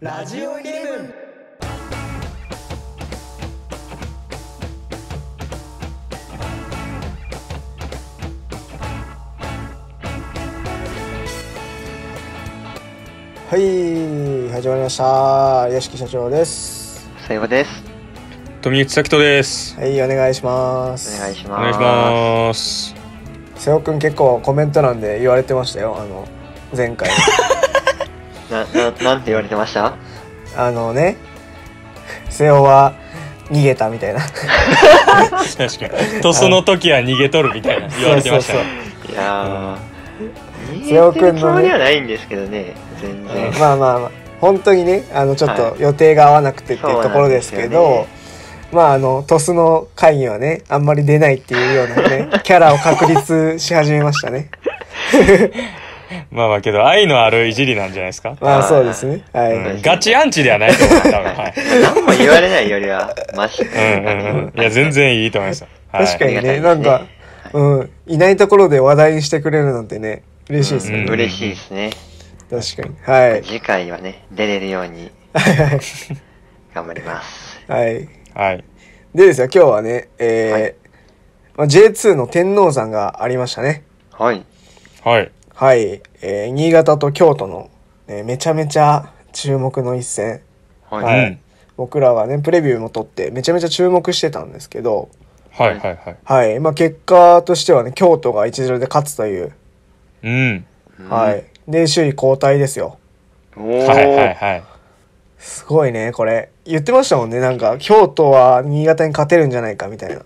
ラジオイレブンはい始まりました屋敷社長ですさようです富内咲人ですはいお願いしますお願いしますお願いします瀬尾くん結構コメント欄で言われてましたよあの前回 な、な、なんて言われてましたあのね、瀬尾は逃げたみたいな。確かに。とその時は逃げとるみたいな言われてました、そうそうそういやー。瀬尾君の、ね。ではないんですけどね、全然。まあまあまあ、本当にね、あの、ちょっと予定が合わなくてっていうところですけど、はいまああの、鳥栖の会議はね、あんまり出ないっていうようなね、キャラを確立し始めましたね。まあまあけど、愛のあるいじりなんじゃないですか。まあそうですね。はい。ガチアンチではないと思う、多分。はい。何も言われないよりは、マシ。うんうんうん。いや、全然いいと思います確かにね、なんか、うん、いないところで話題にしてくれるなんてね、嬉しいですね。嬉しいですね。確かに。はい。次回はね、出れるようにはい頑張ります。はい。はい。でですよ、今日はね、えーはいまあ、J2 の天皇さんがありましたね。はい。はい。はい、えー、新潟と京都の、えめちゃめちゃ注目の一戦、はい、はい、僕らはねプレビューも撮ってめちゃめちゃ注目してたんですけど、はいはいはい、はいまあ、結果としてはね京都が1-0で勝つという、うんはい、で首位交代ですよ。はいはいはい、すごいねこれ言ってましたもんねなんか京都は新潟に勝てるんじゃないかみたい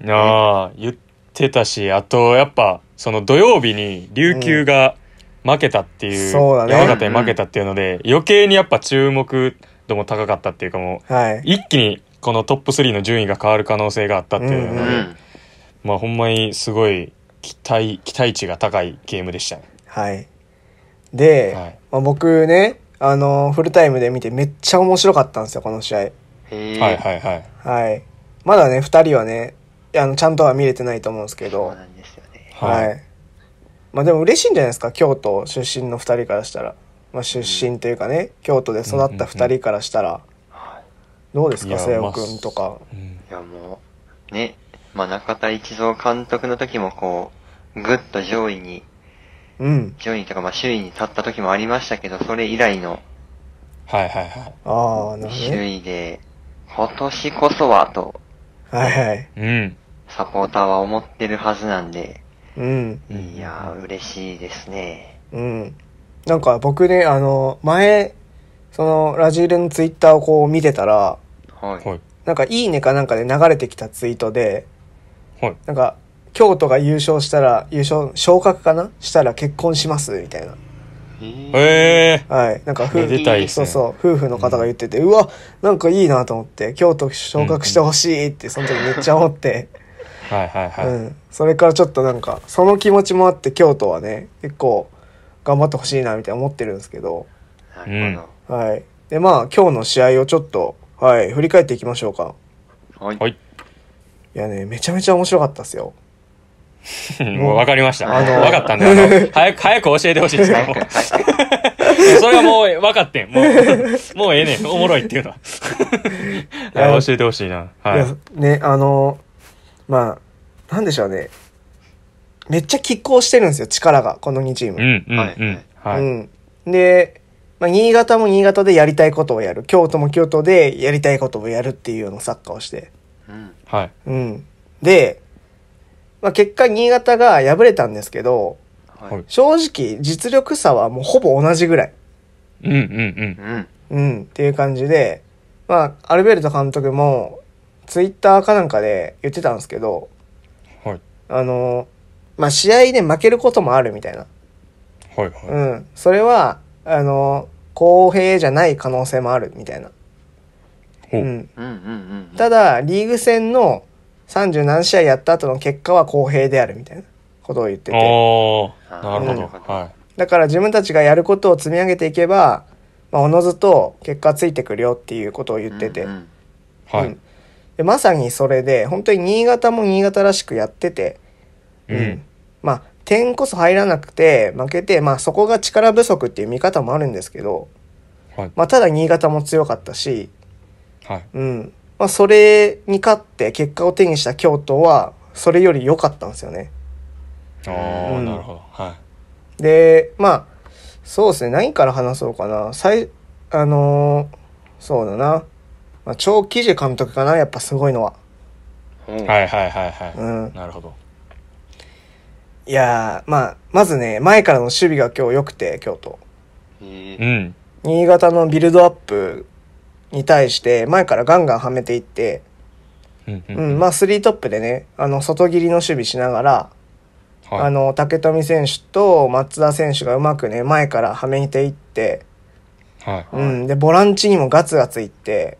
な。ああ言っててたし、あと、やっぱ、その土曜日に琉球が負けたっていう、そうだね山形に負けたっていうので、余計にやっぱ注目度も高かったっていうかもう、はい。一気にこのトップ3の順位が変わる可能性があったっていうので、うんうんまあほんまにすごい期待、期待値が高いゲームでしたね。はい。で、はいまあ、僕ね、あの、フルタイムで見てめっちゃ面白かったんですよ、この試合。え。はいはいはい。はい。まだね、二人はね、あのちゃんとは見れてないと思うんですけど。そうなんですよね。はい。まあでも嬉しいんじゃないですか、京都出身の2人からしたら。まあ、出身というかね、うん、京都で育った2人からしたら、うんうん、どうですか瀬尾君とか。いやもうね、まあ、中田一三監督の時もこうぐっと上位に、うん、上位とかまあ周囲に立った時もありましたけどそれ以来のはいはいはい。ああ、なるほど、周囲で、今年こそはと。はいはい。うん。サポーターは思ってるはずなんで、うん。いやー、嬉しいですね。うん。なんか僕ね、あの、前、その、ラジールのツイッターをこう見てたら、はい。なんか、いいねかなんかで流れてきたツイートで、はい。なんか、京都が優勝したら、優勝、昇格かなしたら結婚します、みたいな。へえー。はい。なんか夫婦、ね、そうそう、夫婦の方が言ってて、うん、うわ、なんかいいなと思って、京都昇格してほしいって、その時めっちゃ思って。はいはいはい、うん、それからちょっとなんかその気持ちもあって京都はね結構頑張ってほしいなみたいな思ってるんですけどなるほど、はい、でまあ今日の試合をちょっと、はい、振り返っていきましょうかはい、い、やねめちゃめちゃ面白かったですよ もう分かりました。あのー、分かったんで、早く、早く教えてほしいですから、もう。それはもう分かってん。もう、もうええねん。おもろいっていうのは。教えてほしいな。はい。いね、あの、まあ、なんでしょうね。めっちゃ拮抗してるんですよ、力が、この2チーム。うんうんはいうんはいで、まあ、新潟も新潟でやりたいことをやる。京都も京都でやりたいことをやるっていうようなサッカーをして。うん。はいうん。で、まあ、結果新潟が敗れたんですけど、はい。正直実力差はもうほぼ同じぐらい。うんうんうんうん。うん、っていう感じで、まあ、アルベルト監督も、ツイッターかなんかで言ってたんですけど、はい、あの、まあ、試合で負けることもあるみたいな。はいはい。うん。それは、あの、公平じゃない可能性もあるみたいな。うん。ただ、リーグ戦の30何試合やった後の結果は公平であるみたいなことを言ってて。なるほど。はい。だから自分たちがやることを積み上げていけば、まあ、おのずと結果ついてくるよっていうことを言ってて。うん、うん、はい、うん。でまさにそれで本当に新潟も新潟らしくやってて、うん、うん、まあ点こそ入らなくて負けて、まあ、そこが力不足っていう見方もあるんですけど、はい、まあ、ただ新潟も強かったし、はいうんまあ、それに勝って結果を手にした京都はそれより良かったんですよね。あうん、なるほど、はい、でまあそうですね何から話そうかな最あのー、そうだなまあ、長記事監督かな、やっぱすごいのは。うん、はいはいはいはい。うん、なるほど。いやまあ、まずね、前からの守備が今日良くて、京都。うん。新潟のビルドアップに対して、前からガンガンはめていって、うん、うん、まあ、スリートップでね、あの、外切りの守備しながら、はい、あの、竹富選手と松田選手がうまくね、前からはめていって、はい、うん。で、ボランチにもガツガツいって、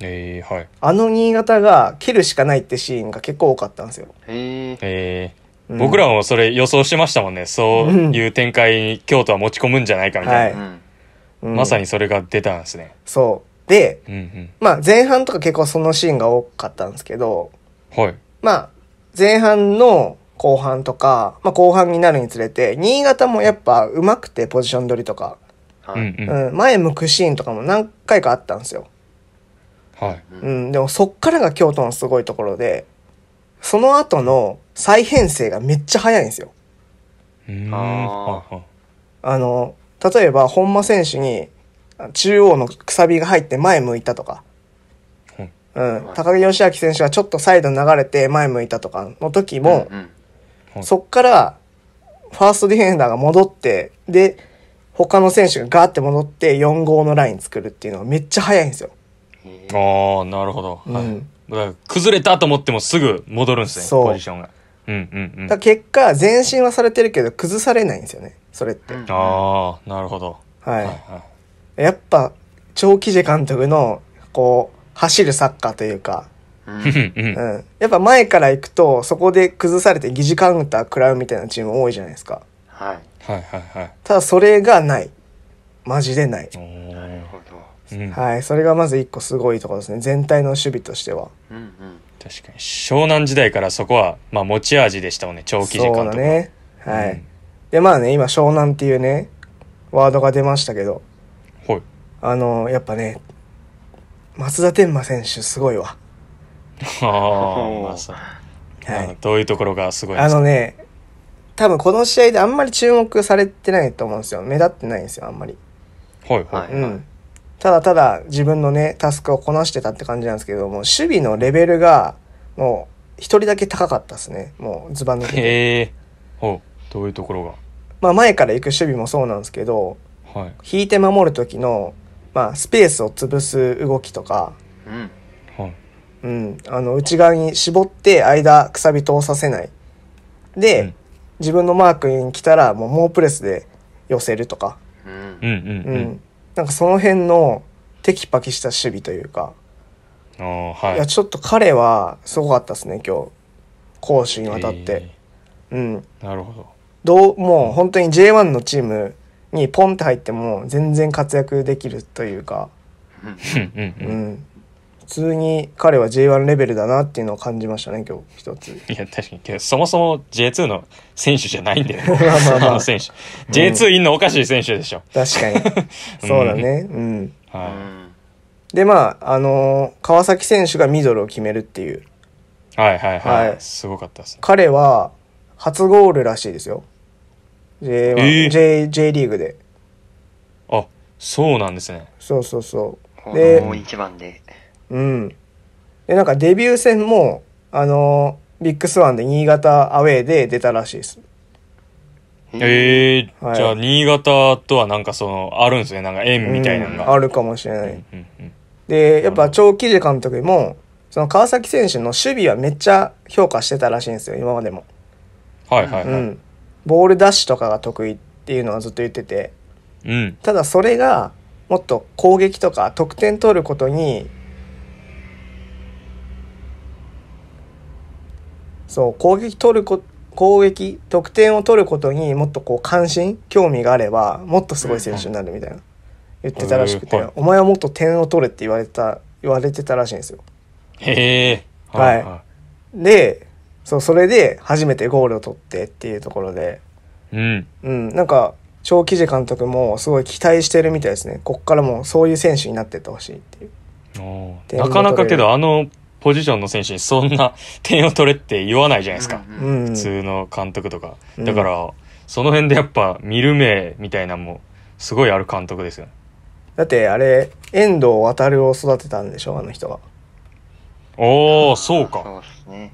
えーはい、あの新潟が蹴るしかないってシーンが結構多かったんですよ。へえー、僕らもそれ予想してましたもんね、そういう展開に京都は持ち込むんじゃないかみたいな、はいうん、まさにそれが出たんですね。そうで、うんうん、まあ、前半とか結構そのシーンが多かったんですけど、はい、まあ前半の後半とか、まあ、後半になるにつれて新潟もやっぱうまくてポジション取りとか、はい、うん、前向くシーンとかも何回かあったんですよ。はい、うん、でもそっからが京都のすごいところで、その後の再編成がめっちゃ早いんですよ。ああの、例えば本間選手に中央のくさびが入って前向いたとか、うん、高木義明選手がちょっとサイド流れて前向いたとかの時も、うんうん、そっからファーストディフェンダーが戻って、で、他の選手がガーって戻って4号のライン作るっていうのがめっちゃ早いんですよ。ああなるほど、うん、はい、崩れたと思ってもすぐ戻るんですねポジションが。うんうんうん、だ結果前進はされてるけど崩されないんですよねそれって。ああなるほど、はい、はいはい、やっぱ長期時監督のこう走るサッカーというか、うん、うん、やっぱ前から行くとそこで崩されて疑似カウンター食らうみたいなチーム多いじゃないですか。はい、はいはいはいただそれがないマジでない。なるほどはい、それがまず一個すごいところですね全体の守備としては。うんうん、確かに湘南時代からそこは、まあ、持ち味でしたもんね長期時間とか。ねはい、うん、でまあね今湘南っていうねワードが出ましたけど、はい、あのやっぱね松田天馬選手すごいわ。ああはい、どういうところがすごいあのね多分この試合であんまり注目されてないと思うんですよ目立ってないんですよあんまりはいはい、はい、うん、ただただ自分のね、タスクをこなしてたって感じなんですけども、守備のレベルが、もう、一人だけ高かったですね。もう、ズバ抜けて。へえ。どういうところがまあ、前から行く守備もそうなんですけど、はい、引いて守る時の、まあ、スペースを潰す動きとか、うんうん、あの内側に絞って間くさび通させないで、うん、自分のマークに来たらもう猛プレスで寄せるとか、うんうん、うん、なんかその辺のテキパキした守備というか、あはい、いやちょっと彼はすごかったですね今日攻守にわたって、えー、うんなるほどどうもう本当に J1 のチームにポンって入っても全然活躍できるというかうん、通に彼は J1 レベルだなっていうのを感じましたね、今日一つ。いや、確かに、けそもそも J2 の選手じゃないんだよまあまあ、の選手。J2 いんのおかしい選手でしょ。確かに。そうだね。うん。はい、で、まあ、あのー、川崎選手がミドルを決めるっていう。はいはいはい。はい、すごかったですね。彼は、初ゴールらしいですよ。J1、えー、J, J リーグで。あ、そうなんですね。そうそうそう。で、もう一番で。うん。で、なんかデビュー戦も、あの、ビッグスワンで新潟アウェーで出たらしいです。ええーはい、じゃあ新潟とはなんかその、あるんですね。なんか縁みたいなのが。うん、あるかもしれない。うんうん、で、やっぱ長期で監督も、その川崎選手の守備はめっちゃ評価してたらしいんですよ、今までも。はいはいはい。うん、ボールダッシュとかが得意っていうのはずっと言ってて。うん、ただそれが、もっと攻撃とか得点取ることにそう、攻撃取るこ、攻撃、得点を取ることにもっとこう関心、興味があれば、もっとすごい選手になるみたいな、言ってたらしくて、えーはい、お前はもっと点を取れって言われた、言われてたらしいんですよ。へえ。はい。で、そう、それで初めてゴールを取ってっていうところで、うん。うん、なんか、長記事監督もすごい期待してるみたいですね。こっからもそういう選手になってってほしいっていう。なかなかけどあのポジションの選手にそんな点を取れって言わないじゃないですか。うんうん、普通の監督とか。だから、その辺でやっぱ見る目みたいなもすごいある監督ですよね。だってあれ、遠藤航を育てたんでしょ、あの人は。おお、そうか。そうですね。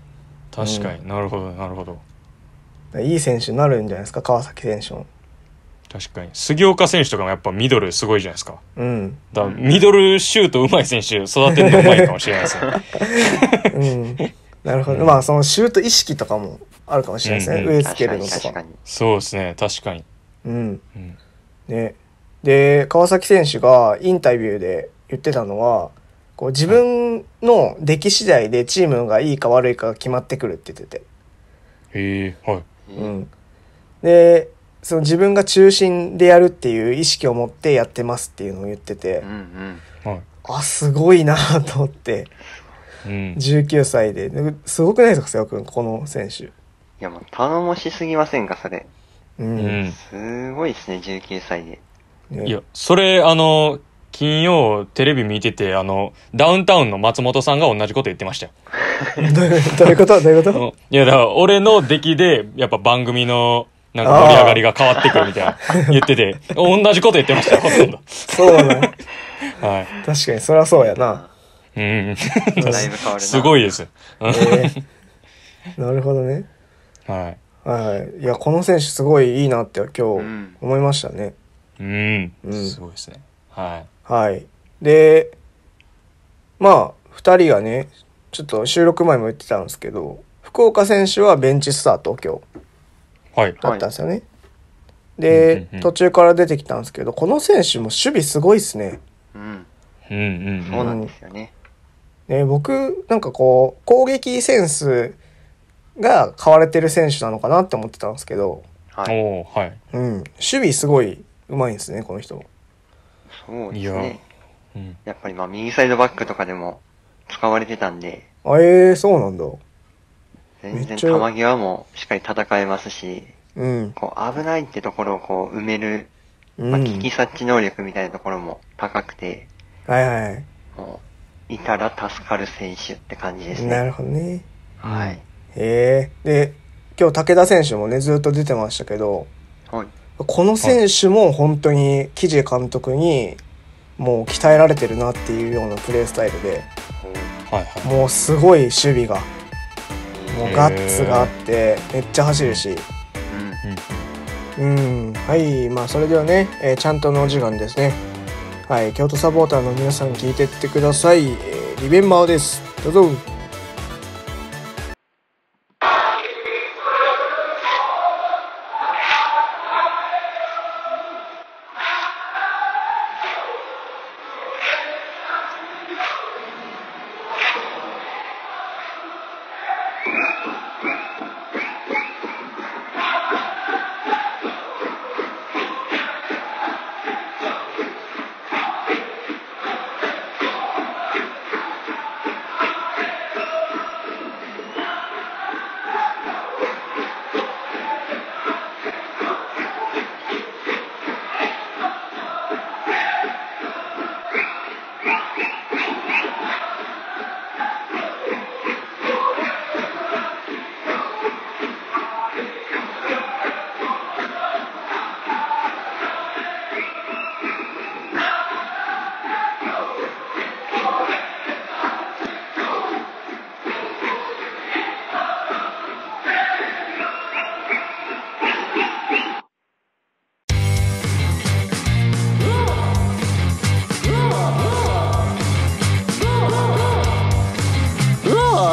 確かに、なるほど、なるほど。いい選手になるんじゃないですか、川崎選手も。確かに杉岡選手とかもやっぱミドルすごいじゃないですか、うん、だからミドルシュートうまい選手育てるのうまいかもしれないですね、うん、なるほど、まあそのシュート意識とかもあるかもしれないですね、うんうん、上つけるのとかそうですね確かにうん、うん、ねで川崎選手がインタビューで言ってたのはこう自分の出来次第でチームがいいか悪いかが決まってくるって言っててへえはい、うん、でその自分が中心でやるっていう意識を持ってやってますっていうのを言ってて、うんうん、あすごいなと思って、うん、19歳ですごくないですか瀬尾君この選手いやもう頼もしすぎませんかそれ、うん、うん、すごいですね19歳で、ね、いやそれあの金曜テレビ見ててあのダウンタウンの松本さんが同じこと言ってましたよ どういうことどういうこといやだから俺の出来でやっぱ番組のなんか盛り上がりが変わってくるみたいな言ってて、同じこと言ってましたよ、ほとんど。そうなはい。確かに、そりゃそうやな。うん。だいぶ変わるすごいです。えー、なるほどね。はい。はい。いや、この選手すごいいいなって今日思いましたね。うん。うん、すごいですね。はい。はい。で、まあ、2人がね、ちょっと収録前も言ってたんですけど、福岡選手はベンチスタート、今日。はい、だったんですよね。はい、で、うんうん、途中から出てきたんですけどこの選手も守備すごいっすね。うん、うんうんうん、そうなんですよね。ね僕なんかこう攻撃センスが買われてる選手なのかなって思ってたんですけど、はい、はい、うん、守備すごい上手いんですねこの人。そうですね。や,、っぱりまあ右サイドバックとかでも使われてたんで。ええー、そうなんだ。全然球際もしっかり戦えますし、うん、こう危ないってところをこう埋める、まあ、危機察知能力みたいなところも高くて、うん、はいはい。もういたら助かる選手って感じですね。なるほどね。はい。へえ。で、今日武田選手もね、ずっと出てましたけど、はい、この選手も本当に記事監督にもう鍛えられてるなっていうようなプレースタイルで、はいはい、もうすごい守備がもうガッツがあってめっちゃ走るしうんはいまあそれではね、えー、ちゃんとのお時間ですねはい京都サポーターの皆さん聞いてってください、えー、リベンマーですどうぞ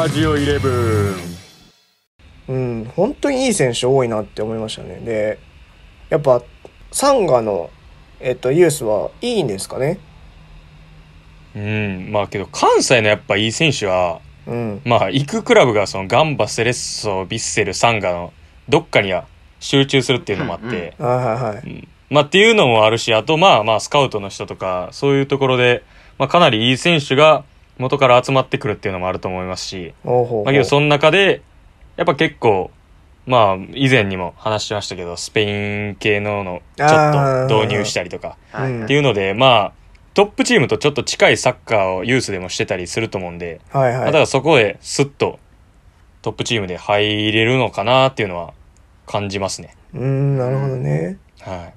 ラジオブン。うん本当にいい選手多いなって思いましたねでやっぱサンガの、えっと、ユースはいいんですかねうんまあけど関西のやっぱいい選手は、うん、まあ行くクラブがそのガンバセレッソヴィッセルサンガのどっかには集中するっていうのもあって、うんうん、はいはい、うんまあ、っていうのもあるしあとまあまあスカウトの人とかそういうところで、まあ、かなりいい選手が元から集まってくるっていうのもあると思いますし、まあ、けどその中でやっぱ結構まあ以前にも話しましたけどスペイン系ののちょっと導入したりとかっていうので、まあトップチームとちょっと近いサッカーをユースでもしてたりすると思うんで、はいはい、だからそこでスッとトップチームで入れるのかなっていうのは感じますね。うんなるほどね、はい、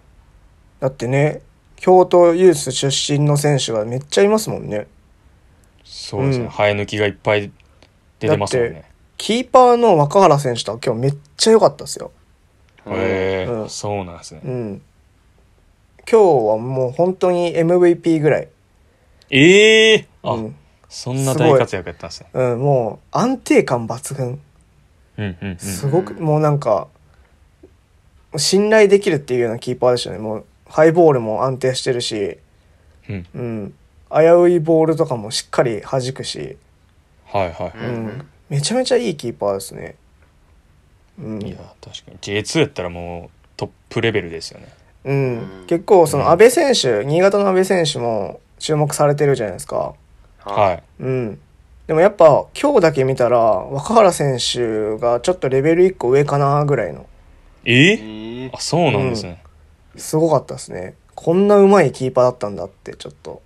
だってね京都ユース出身の選手はめっちゃいますもんね。そうですね、うん生え抜きがいっぱい出てますもんだっねキーパーの若原選手とは今日めっちゃ良かったですよ。へえ、うんそうなんですね、うん。今日はもう本当に MVP ぐらい。ええあ、うん、そんな大活躍やったんですねうん、もう安定感抜群。うんうんうんすごく、もうなんか、信頼できるっていうようなキーパーでしたね。もうハイボールも安定してるし、うん、うん、危ういボールとかもしっかり弾くし、はいはうい、ん、めちゃめちゃいいキーパーですね。うんいや確かに J2 やったらもうトップレベルですよねうん、結構その阿部選手、新潟の阿部選手も注目されてるじゃないですか。はいうん、でもやっぱ今日だけ見たら若原選手がちょっとレベル1個上かなぐらいのええーあそうなんですね、すごかったですねこんなうまいキーパーだったんだってちょっと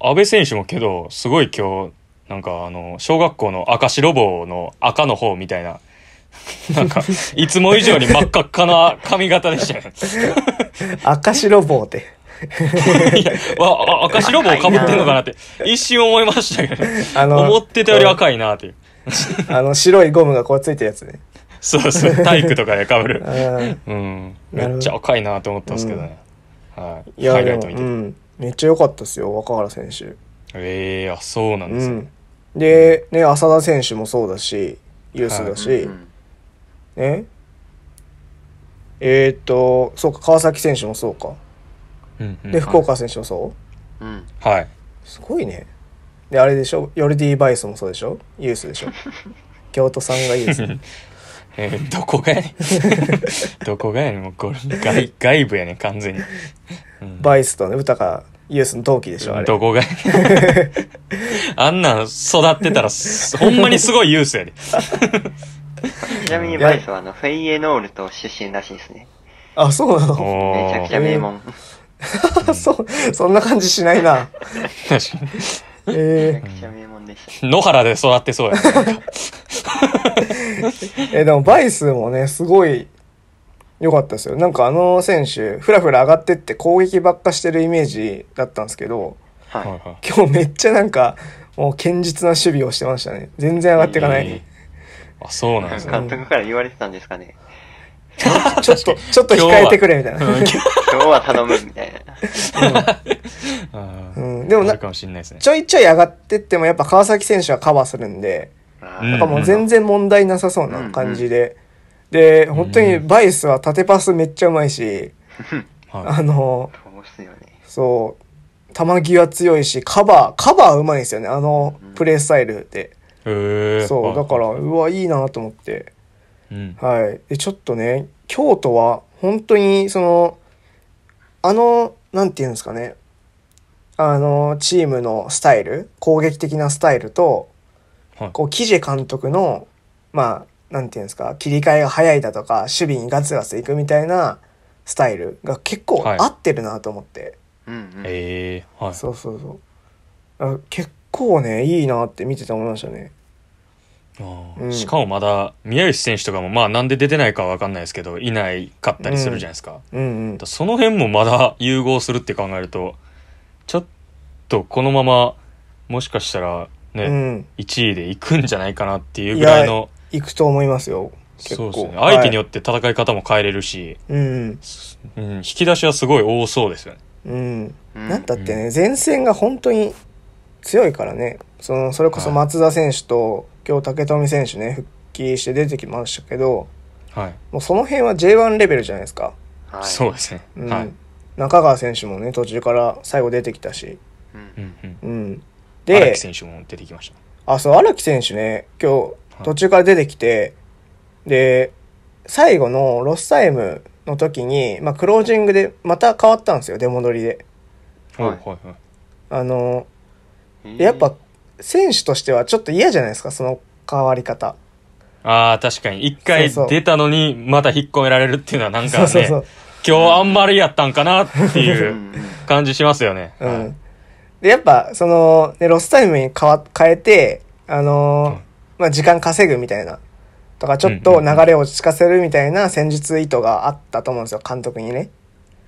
安倍選手もけど、すごい今日、なんかあの、小学校の赤白棒の赤の方みたいな、なんか、いつも以上に真っ赤っかな髪型でしたよ赤白棒って。いや、わ、赤白棒かぶってんのかなって、一瞬思いましたけど、あの、思ってたより赤いなっていう。あの、白いゴムがこうついてるやつね。そうそう、体育とかでかぶる。うん。めっちゃ赤いなと思ったんですけどね。うん、はい。ハイライト見て。うんめっちゃ良かったですよ、若原選手。ええー、あ、そうなんですね。うん、で、ね、浅田選手もそうだし、ユースだし、はいうん、ね。えっ、と、そうか、川崎選手もそうか。うんうん、で、福岡選手もそう、はい。すごいね。で、あれでしょ、ヨルディ・バイスもそうでしょ、ユースでしょ。京都さんがユース。えー、どこがやねん どこがやねんもうこれ外 外部やねん完全に、うん、バイスとね歌がイエスの同期でしょあれどこがやねんあんなん育ってたらほんまにすごいユースやで、ね、ちなみにバイスはあのフェイエノールと出身らしいですねあそうなのめちゃくちゃ名門、そうそんな感じしないな確かにえめちゃくちゃ名門でした。野原で育ってそうやね えでもバイスもねすごい良かったですよなんかあの選手ふらふら上がってって攻撃ばっかしてるイメージだったんですけどはい。はい今日めっちゃなんかもう堅実な守備をしてましたね全然上がっていかない、えあそうなんですね監督から言われてたんですかね。ちょっと、ちょっと控えてくれみたいな。今日は頼むみたいな。うん。でもな、ちょいちょい上がってってもやっぱ川崎選手はカバーするんで、なんかもう全然問題なさそうな感じで。で、本当にバイスは縦パスめっちゃうまいし、あの、そう、球際強いし、カバー、カバーうまいんですよね、あのプレースタイルで。そう、だから、うわ、いいなと思って。はい。で、ちょっとね、京都は本当にその、あの、なんていうんですかね、あの、チームのスタイル、攻撃的なスタイルと、はい、こう、キジ監督の、まあ、なんていうんですか、切り替えが早いだとか、守備にガツガツいくみたいなスタイルが結構合ってるなと思って。はい、うんうん、えー、はい。そうそうそう。結構ね、いいなって見てて思いましたね。しかもまだ宮内選手とかもまあなんで出てないかは分かんないですけどいないかったりするじゃないですかうんうんうん、その辺もまだ融合するって考えるとちょっとこのままもしかしたらね、うん、1位でいくんじゃないかなっていうぐらいのいくと思いますよ結構、ね、相手によって戦い方も変えれるし、はい、うんうん、引き出しはすごい多そうですよね。うん、なんだってね、前線が本当に強いからねそのそれこそ松田選手と今日竹富選手ね復帰して出てきましたけど、はい、もうその辺は J1 レベルじゃないですか、はい、そうですね、うん、はい、中川選手もね途中から最後出てきたし、うんうん、うん、で荒木選手も出てきましたあそう荒木選手ね今日途中から出てきて、はい、で最後のロスタイムの時に、まあ、クロージングでまた変わったんですよ出戻りで。はいはいはい、あのやっぱ選手としてはちょっと嫌じゃないですか、その変わり方。ああ、確かに。一回出たのに、また引っ込められるっていうのはなんかね、そうそうそう今日あんまりやったんかなっていう感じしますよね。うん。で、やっぱ、その、ロスタイムに変わ、変えて、あのーうん、まあ、時間稼ぐみたいな、とか、ちょっと流れを落ち着かせるみたいな戦術意図があったと思うんですよ、監督にね。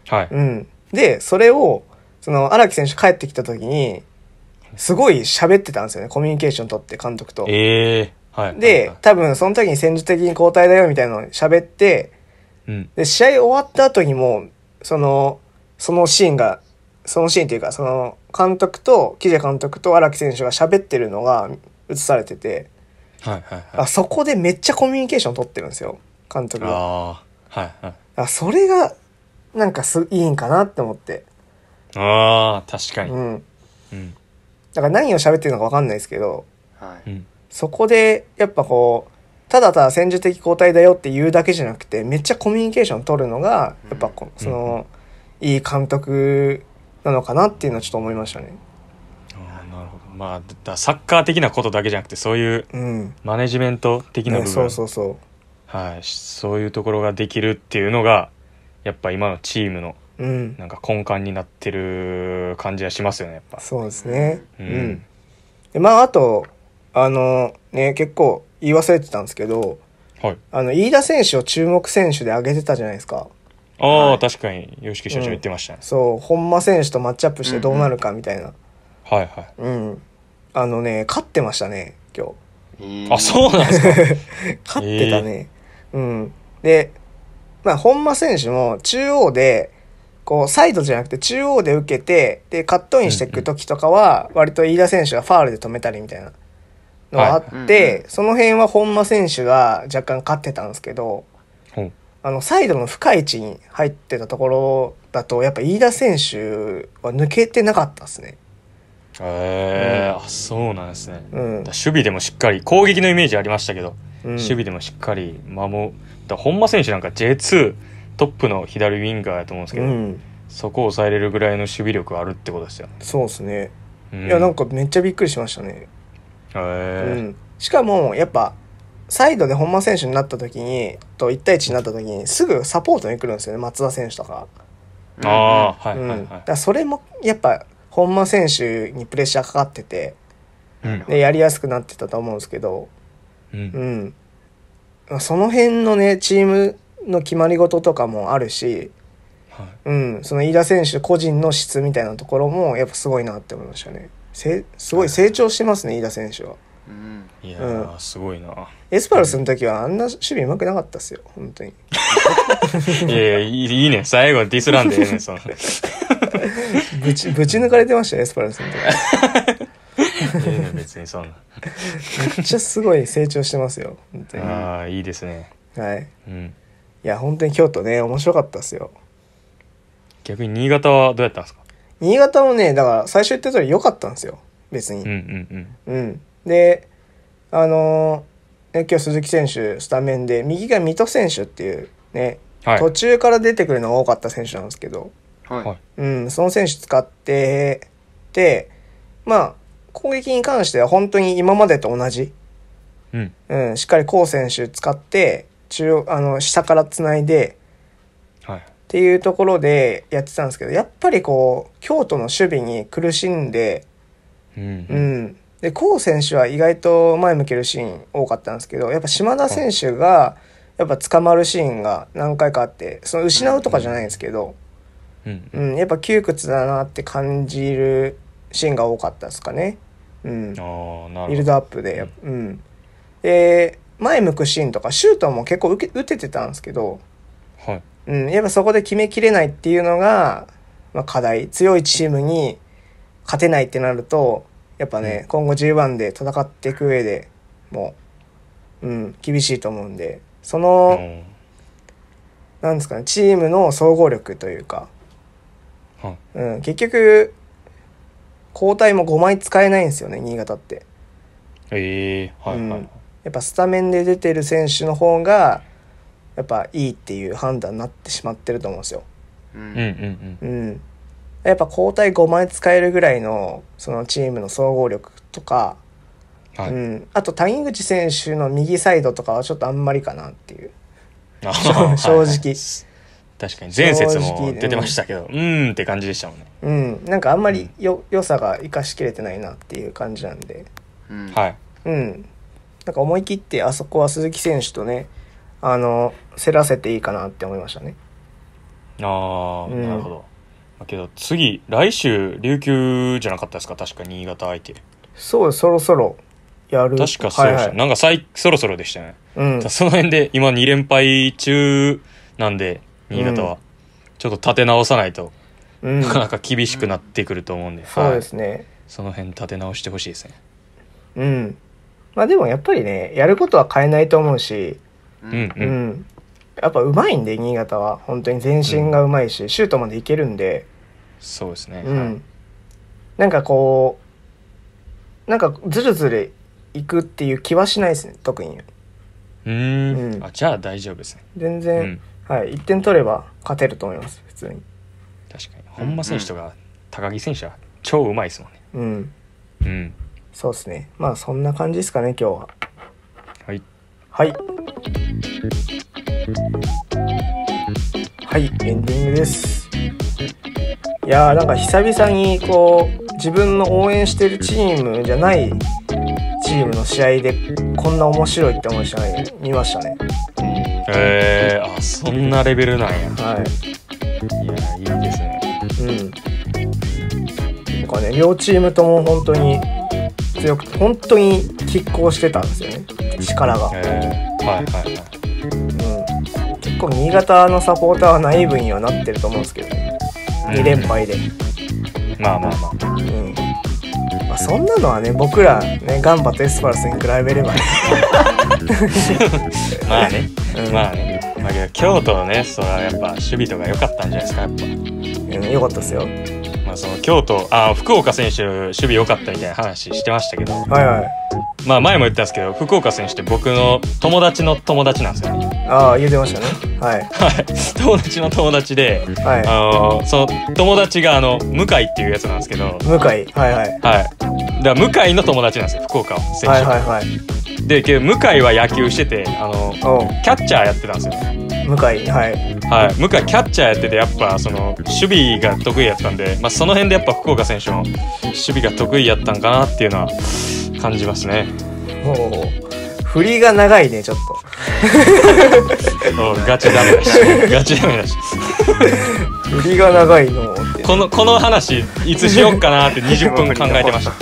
はい。うん。で、それを、その、荒木選手帰ってきた時に、すごい喋ってたんですよね、コミュニケーション取って、監督と。えーはい、で、多分その時に戦術的に交代だよみたいなのを喋って、うん、で、試合終わった後にも、その、そのシーンが、そのシーンっていうか、その監督と、喜者監督と荒木選手が喋ってるのが映されてて、はいはいはい、あそこでめっちゃコミュニケーション取ってるんですよ、監督が。あはいはい、あそれが、なんかす、いいんかなって思って。ああ、確かに。うん。うんだから何を喋ってるのか分かんないですけど、はい、そこでやっぱこうただただ戦術的交代だよって言うだけじゃなくてめっちゃコミュニケーション取るのがやっぱこ、の、うん、いい監督なのかなっていうのはちょっと思いましたね。あなるほどまあサッカー的なことだけじゃなくてそういうマネジメント的な部分、そうそうそうはい、そういうところができるっていうのがやっぱ今のチームのうん、なんか根幹になってる感じはしますよねやっぱそうですねうん、でまああとあのね結構言い忘れてたんですけど、はい、あの飯田選手を注目選手で挙げてたじゃないですかああ、はい、確かに吉木社長言ってましたね、うん、そう本間選手とマッチアップしてどうなるかみたいな、うんうん、はいはいうんあのね勝ってましたね今日あそうなんですか 勝ってたね、えー、うんでまあ本間選手も中央でこう、サイドじゃなくて中央で受けて、で、カットインしていく時とかは、割と飯田選手がファールで止めたりみたいなのがあって、その辺は本間選手が若干勝ってたんですけど、あの、サイドの深い位置に入ってたところだと、やっぱ飯田選手は抜けてなかったですね。へえ、うん、あそうなんですね、うん、守備でもしっかり攻撃のイメージありましたけど、うん、守備でもしっかり守だ本間選手なんか J2 トップの左ウィンガーやと思うんですけど、うん、そこを抑えれるぐらいの守備力あるってことですよねそうですね、うん、いやなんかめっちゃびっくりしましたねへえ、うん、しかもやっぱサイドで本間選手になった時にと1対1になった時にすぐサポートに来るんですよね松田選手とかああ、うん、はい、はい、だそれもやっぱ本間選手にプレッシャーかかってて、うん、でやりやすくなってたと思うんですけど、うん、うん、その辺のねチームの決まり事とかもあるし、はい、うん、その飯田選手個人の質みたいなところもやっぱすごいなって思いましたね。せすごい成長してますね、はい、飯田選手は。うん、いや、うん、すごいなエスパルスの時はあんな守備うまくなかったっすよ本当に いやいやいいね最後ディスランでええねんそのぶちぶち抜かれてましたエスパルスの時いいね別にそんなめっちゃすごい成長してますよ本当にああいいですねはい、うんいや本当に京都ね面白かったですよ逆に新潟はどうやったんですか新潟もねだから最初言ってた通り良かったんですよ別にうんうんうん、うん、であのー、今日鈴木選手スタメンで右が水戸選手っていうね、はい、途中から出てくるのが多かった選手なんですけど、はいうん、その選手使ってでまあ攻撃に関しては本当に今までと同じ、うん、うん、しっかり高選手使って中あの下からつないで、はい、っていうところでやってたんですけどやっぱりこう京都の守備に苦しんで、うん、うん、でコ選手は意外と前向けるシーン多かったんですけどやっぱ島田選手がやっぱ捕まるシーンが何回かあってその失うとかじゃないんですけど、うん、うんうん、やっぱ窮屈だなって感じるシーンが多かったですかね。うん、ビルドアップで、うん、で前向くシーンとかシュートも結構受け打ててたんですけど、はい、うん、やっぱそこで決めきれないっていうのが、まあ、課題強いチームに勝てないってなるとやっぱね、うん、今後 G1 で戦っていく上でもう、うん、厳しいと思うんでその、うん、なんですかねチームの総合力というか、はい、うん、結局交代も5枚使えないんですよね新潟って。えー、はい、はい、うんやっぱスタメンで出てる選手の方がやっぱいいっていう判断になってしまってると思うんですよ。うん、うん、うん、やっぱ交代5枚使えるぐらいのそのチームの総合力とか、はい、うん、あと谷口選手の右サイドとかはちょっとあんまりかなっていう正直。確かに前節も出てましたけど、うん、んって感じでしたもんね。うん、なんかあんまりよ、うん、良さが生かしきれてないなっていう感じなんで、うん、はい、うん、なんか思い切ってあそこは鈴木選手とね、あの、競らせていいかなって思いましたね。ああ、うん、なるほど。だけど次、来週、琉球じゃなかったですか確か新潟相手。そう、そろそろやる。確かそうでした。はいはい、なんか最、そろそろでしたね。うん、その辺で今2連敗中なんで、新潟は。うん、ちょっと立て直さないと、なかなか厳しくなってくると思うんで。そうですね。その辺立て直してほしいですね。うん。まあでもやっぱりね、やることは変えないと思うし、うん、うん。やっぱうまいんで、新潟は。本当に全身がうまいし、シュートまでいけるんで。そうですね。うん。なんかこう、なんかずるずるいくっていう気はしないですね、特に。うんうん、あ、じゃあ大丈夫ですね。全然、うん、はい。1点取れば勝てると思います、普通に。確かに。本間選手とか、高木選手は超うまいですもんね。うん。うん。そうですねまあそんな感じですかね今日ははいはいはいエンディングですいやーなんか久々にこう自分の応援してるチームじゃないチームの試合でこんな面白いって思いした見ましたねへえー、あそんなレベルなんやはいいやいいですねうんなんかね両チームとも本当に強くて本当に拮抗してたんですよね力が、はいはいはい、うん、結構新潟のサポーターはナイブにはなってると思うんですけど、ね、ん、2連敗でまあまあまあ、うんまあ、そんなのはね僕らねガンバとエスパルスに比べればね まあね、うん、まあねだけど京都のねそれはやっぱ守備とか良かったんじゃないですかやっぱ良、うん、かったですよその京都あ福岡選手守備良かったみたいな話してましたけど、はいはい、まあ前も言ったんですけど福岡選手って僕の友達の友達なんですよねああ言うてましたねはい 友達の友達で、はい、あのその友達があの向井っていうやつなんですけど向井はいはいはいだ向井の友達なんですよ福岡選手はいはいはいでけど向井は野球しててあのキャッチャーやってたんですよ向井はいはい向井キャッチャーやっててやっぱその守備が得意やったんで、まあ、その辺でやっぱ福岡選手の守備が得意やったんかなっていうのは感じますねもう振りが長いねちょっと ガチダメだし ガチダメだし振りが長いのこのこの話いつしようかなって20分考えてました、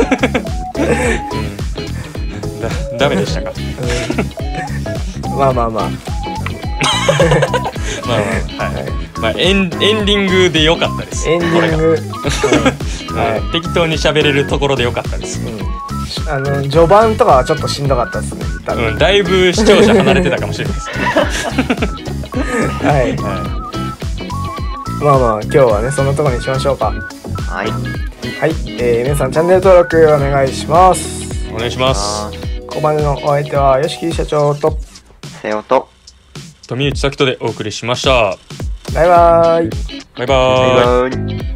うん、だダメでしたか、うん、まあまあまあ まあまあ、はい、まあエンエンディングで良かったですエンディング、はい、適当に喋れるところで良かったです、うん、あの序盤とかはちょっとしんどかったですね、うん、だいぶ視聴者離れてたかもしれないですはい、はい、まあまあ今日はねそのとこにしましょうかはいはい、えー、皆さんチャンネル登録お願いしますお願いしますここまでのお相手はよしき社長と瀬尾と富内咲人でお送りしましたバイバイバイバイ